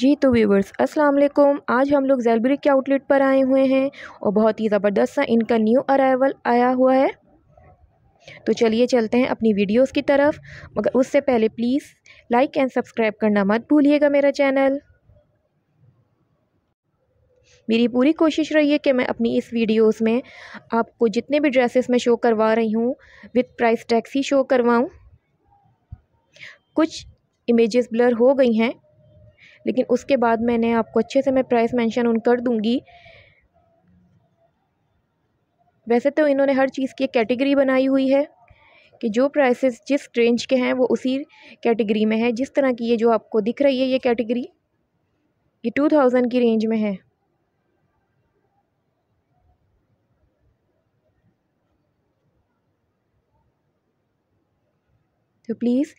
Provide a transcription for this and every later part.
जी तो व्यूवर्स अस्सलाम वालेकुम आज हम लोग जेलब्रिक के आउटलेट पर आए हुए हैं और बहुत ही ज़बरदस्त सा इनका न्यू अराइवल आया हुआ है तो चलिए चलते हैं अपनी वीडियोस की तरफ मगर उससे पहले प्लीज़ लाइक एंड सब्सक्राइब करना मत भूलिएगा मेरा चैनल मेरी पूरी कोशिश रही है कि मैं अपनी इस वीडियोज़ में आपको जितने भी ड्रेसेस मैं शो करवा रही हूँ विथ प्राइस टैक्स ही शो करवाऊँ कुछ इमेजेस ब्लर हो गई हैं लेकिन उसके बाद मैंने आपको अच्छे से मैं प्राइस मेंशन उन कर दूँगी वैसे तो इन्होंने हर चीज़ की एक कैटेगरी बनाई हुई है कि जो प्राइसेस जिस रेंज के हैं वो उसी कैटेगरी में है जिस तरह की ये जो आपको दिख रही है ये कैटेगरी ये टू थाउजेंड की रेंज में है तो प्लीज़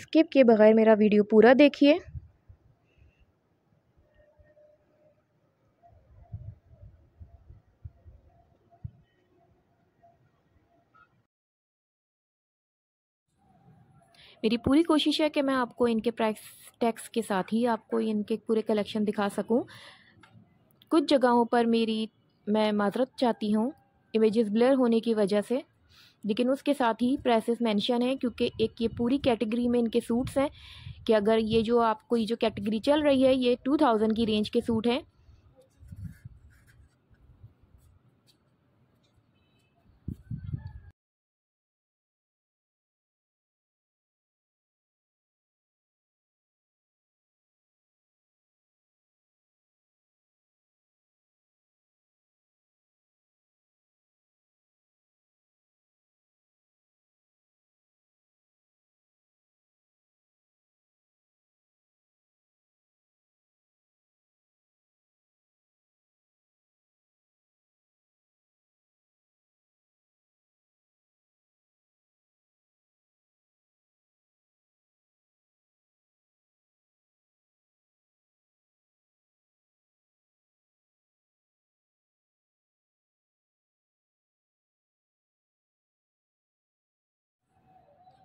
स्किप के बगैर मेरा वीडियो पूरा देखिए मेरी पूरी कोशिश है कि मैं आपको इनके प्राइस टैक्स के साथ ही आपको इनके पूरे कलेक्शन दिखा सकूँ कुछ जगहों पर मेरी मैं माजरत चाहती हूँ इमेजेस ब्लर होने की वजह से लेकिन उसके साथ ही प्राइसेस मेंशन है क्योंकि एक ये पूरी कैटेगरी में इनके सूट्स हैं कि अगर ये जो आपको ये जो कैटेगरी चल रही है ये टू थाउजेंड की रेंज के सूट हैं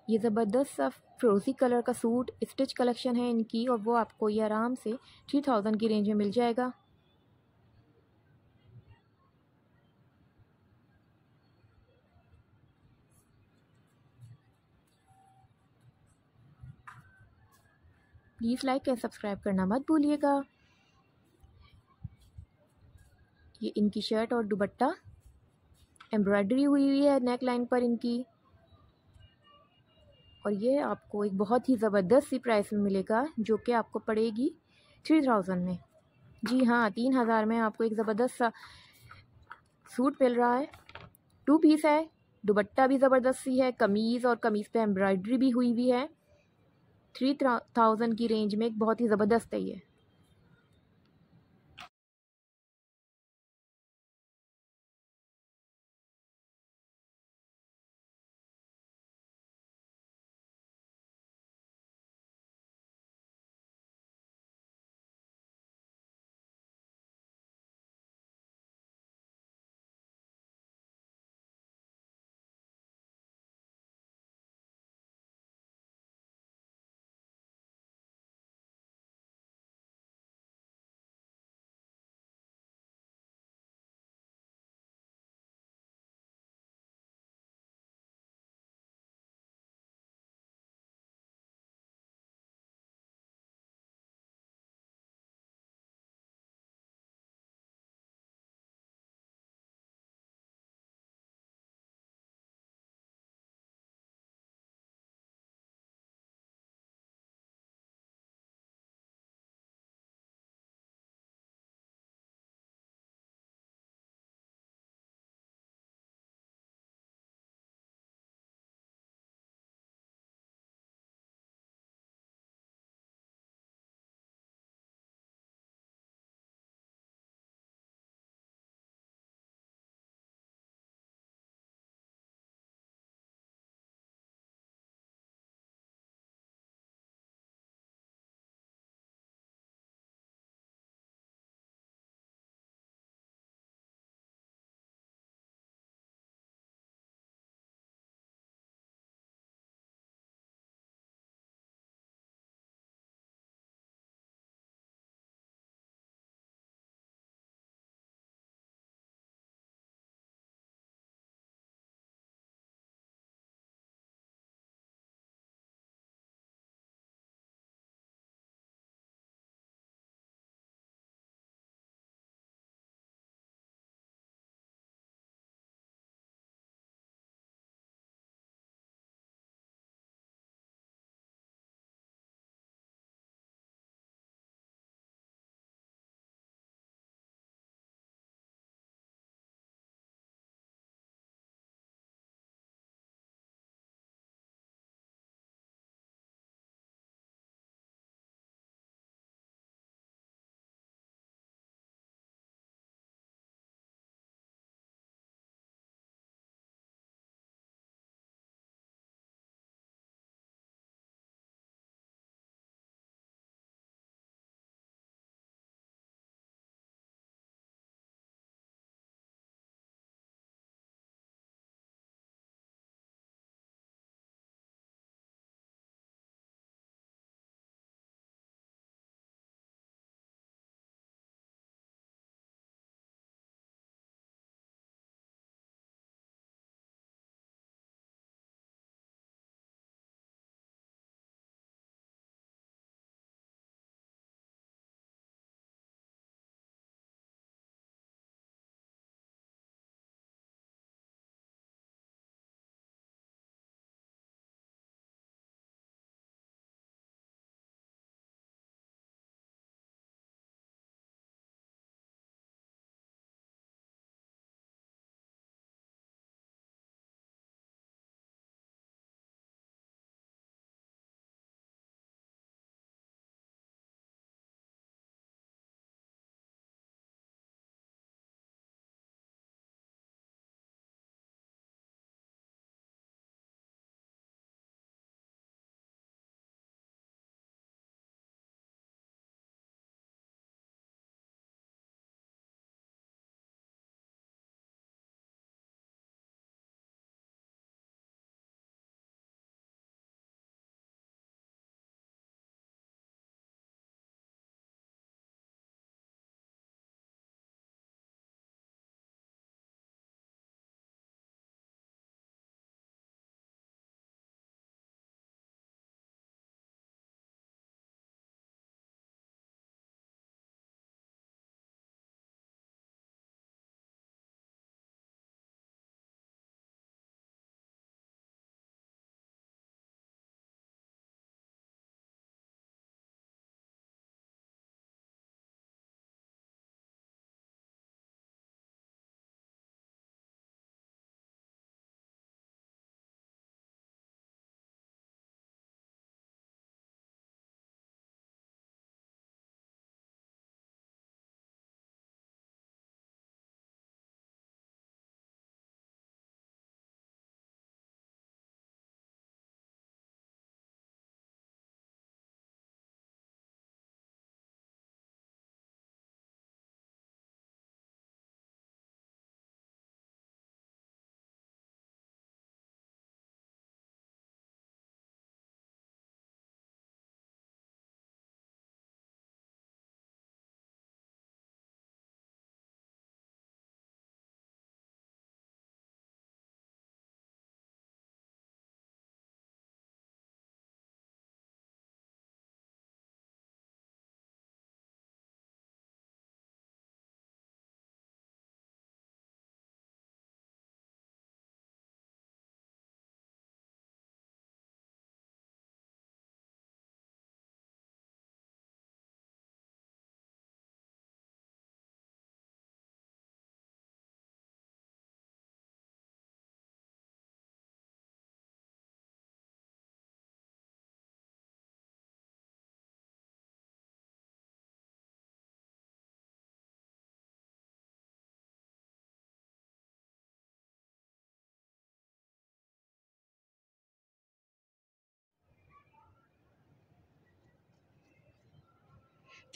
ये ज़बरदस्त सा फ्रोज़ी कलर का सूट स्टिच कलेक्शन है इनकी और वो आपको ये आराम से थ्री थाउजेंड की रेंज में मिल जाएगा प्लीज़ लाइक एंड सब्सक्राइब करना मत भूलिएगा ये इनकी शर्ट और दुबट्टा एम्ब्रॉयडरी हुई हुई है नेक लाइन पर इनकी और ये आपको एक बहुत ही ज़बरदस्त सी प्राइस में मिलेगा जो कि आपको पड़ेगी थ्री थाउजेंड में जी हाँ तीन हज़ार में आपको एक ज़बरदस्त सा सूट मिल रहा है टू पीस है दुबट्टा भी ज़बरदस्त सी है कमीज़ और कमीज़ पे एम्ब्रॉयडरी भी हुई हुई है थ्री थाउजेंड की रेंज में एक बहुत ही ज़बरदस्त है ये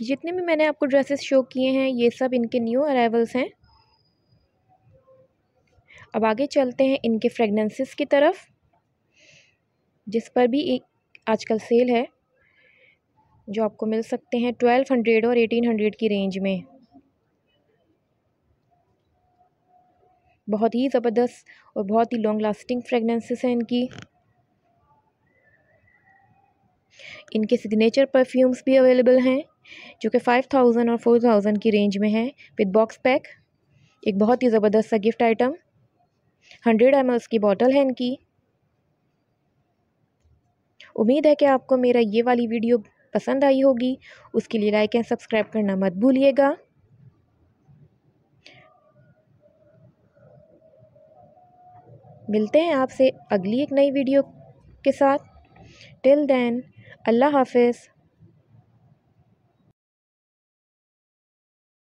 जितने भी मैंने आपको ड्रेसेस शो किए हैं ये सब इनके न्यू अराइवल्स हैं अब आगे चलते हैं इनके फ्रेगनेंसेस की तरफ जिस पर भी एक आजकल सेल है जो आपको मिल सकते हैं ट्वेल्व हंड्रेड और एटीन हंड्रेड की रेंज में बहुत ही ज़बरदस्त और बहुत ही लॉन्ग लास्टिंग फ्रेगनेंसेस हैं इनकी इनके सिग्नेचर परफ्यूम्स भी अवेलेबल हैं जो कि फ़ाइव थाउजेंड और फोर थाउजेंड की रेंज में है विद बॉक्स पैक एक बहुत ही ज़बरदस्त सा गिफ्ट आइटम हंड्रेड एम की बॉटल है इनकी उम्मीद है कि आपको मेरा ये वाली वीडियो पसंद आई होगी उसके लिए लाइक एंड सब्सक्राइब करना मत भूलिएगा मिलते हैं आपसे अगली एक नई वीडियो के साथ टिल देन अल्लाह हाफिज़